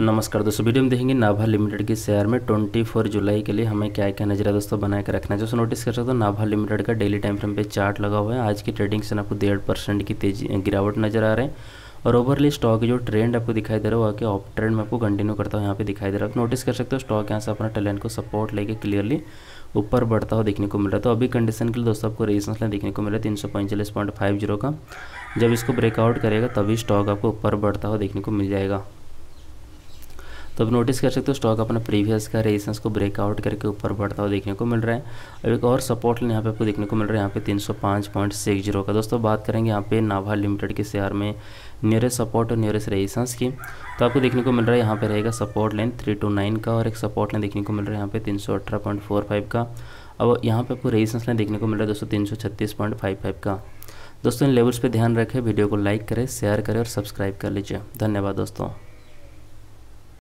नमस्कार दोस्तों वीडियो में देखेंगे नाभा लिमिटेड के शेयर में 24 जुलाई के लिए हमें क्या क्या नजरा दोस्तों बनाए के रखना है दोस्तों नोटिस कर सकते हो नाभा लिमिटेड का डेली टाइम फ्रेम पे चार्ट लगा हुआ है आज की ट्रेडिंग से आपको डेढ़ परसेंट की तेजी गिरावट नजर आ रहे हैं और ओवरली स्टॉक जो ट्रेंड आपको दिखाई दे रहा है वो आके ऑफ ट्रेंड में आपको कंटिन्यू करता हूँ यहाँ पे दिखाई दे रहा है नोटिस कर सकते हो स्टॉक यहाँ से अपना टैलेंट को सपोर्ट लेके क्लियरली ऊपर बढ़ता हुआ देखने को मिल रहा है तो अभी कंडीशन के लिए दोस्तों आपको रेजिस्टेंस लाइन देखने को मिल रहा है तीन सौ पैंतालीस पॉइंट फाइव जीरो का जब इसको ब्रेकआउट करेगा तभी स्टॉक आपको ऊपर बढ़ता हुआ देखने को मिल जाएगा तो अब नोटिस कर सकते हो स्टॉक अपना प्रीवियस का रेजिस्टेंस को ब्रेकआउट करके ऊपर बढ़ता हुआ देखने को मिल रहा है अब एक और सपोर्ट यहाँ पे आपको देखने को मिल रहा है यहाँ पे तीन सौ पाँच पॉइंट सिक्स जीरो का दोस्तों बात करेंगे यहाँ पे नाभा लिमिटेड के शेयर में नियरेस्ट सपोर्ट और नियरेस्ट रेजिस्टेंस की तो आपको देखने को मिल रहा है यहाँ पे रहेगा support line three two nine का और एक सपोर्ट लाइन देखने को मिल रहा है यहाँ पे तीन सौ अठारह पॉइंट फोर फाइव का अब यहाँ पे आपको रेजिस्टेंस लाइन देखने को मिल रहा है दोस्तों तीन सौ छत्तीस पॉइंट फाइव फाइव का दोस्तों इन लेवल्स पे ध्यान रखें वीडियो को लाइक करें शेयर करें और सब्सक्राइब कर लीजिए धन्यवाद दोस्तों